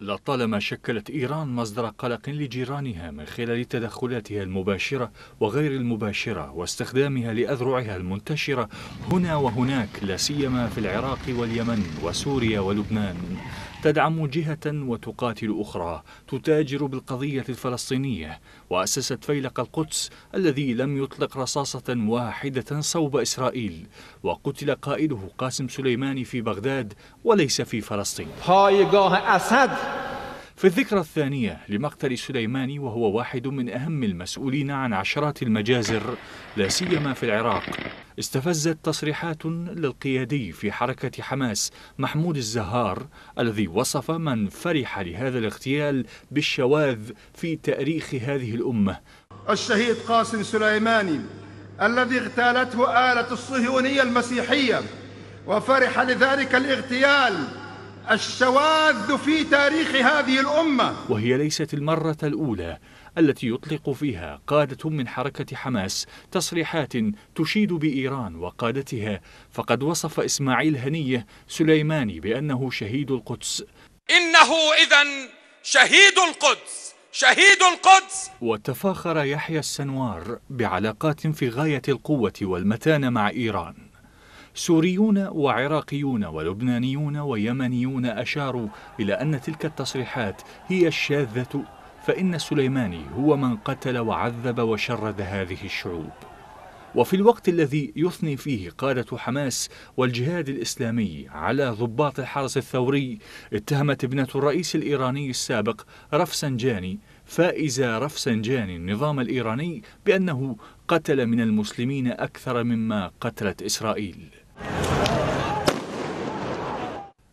لطالما شكلت إيران مصدر قلق لجيرانها من خلال تدخلاتها المباشرة وغير المباشرة واستخدامها لأذرعها المنتشرة هنا وهناك لا سيما في العراق واليمن وسوريا ولبنان تدعم جهة وتقاتل أخرى تتاجر بالقضية الفلسطينية وأسست فيلق القدس الذي لم يطلق رصاصة واحدة صوب إسرائيل وقتل قائده قاسم سليماني في بغداد وليس في فلسطين في الذكرى الثانية لمقتل سليماني وهو واحد من أهم المسؤولين عن عشرات المجازر لا سيما في العراق استفزت تصريحات للقيادي في حركة حماس محمود الزهار الذي وصف من فرح لهذا الاغتيال بالشواذ في تاريخ هذه الأمة الشهيد قاسم سليماني الذي اغتالته آلة الصهيونية المسيحية وفرح لذلك الاغتيال الشواذ في تاريخ هذه الأمة وهي ليست المرة الأولى التي يطلق فيها قادة من حركة حماس تصريحات تشيد بإيران وقادتها فقد وصف إسماعيل هنية سليماني بأنه شهيد القدس إنه إذا شهيد القدس شهيد القدس وتفاخر يحيى السنوار بعلاقات في غاية القوة والمتانة مع إيران سوريون وعراقيون ولبنانيون ويمنيون أشاروا إلى أن تلك التصريحات هي الشاذة فإن السليماني هو من قتل وعذب وشرد هذه الشعوب وفي الوقت الذي يثني فيه قادة حماس والجهاد الإسلامي على ضباط الحرس الثوري اتهمت ابنة الرئيس الإيراني السابق رفسنجاني فائزه رفسنجاني النظام الإيراني بأنه قتل من المسلمين أكثر مما قتلت إسرائيل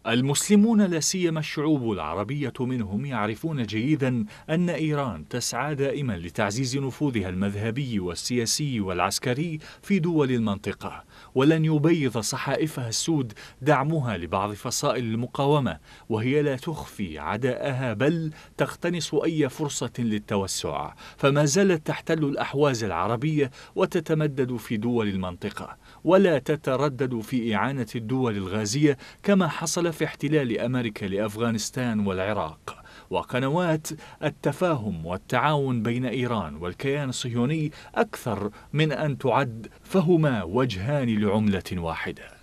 المسلمون لا سيما الشعوب العربية منهم يعرفون جيدا أن إيران تسعى دائما لتعزيز نفوذها المذهبي والسياسي والعسكري في دول المنطقة ولن يبيض صحائفها السود دعمها لبعض فصائل المقاومة وهي لا تخفي عداءها بل تقتنص أي فرصة للتوسع فما زالت تحتل الأحواز العربية وتتمدد في دول المنطقة ولا تتردد في إعانة الدول الغازية كما حصل في احتلال أمريكا لأفغانستان والعراق وقنوات التفاهم والتعاون بين إيران والكيان الصهيوني أكثر من أن تعد فهما وجهان لعملة واحدة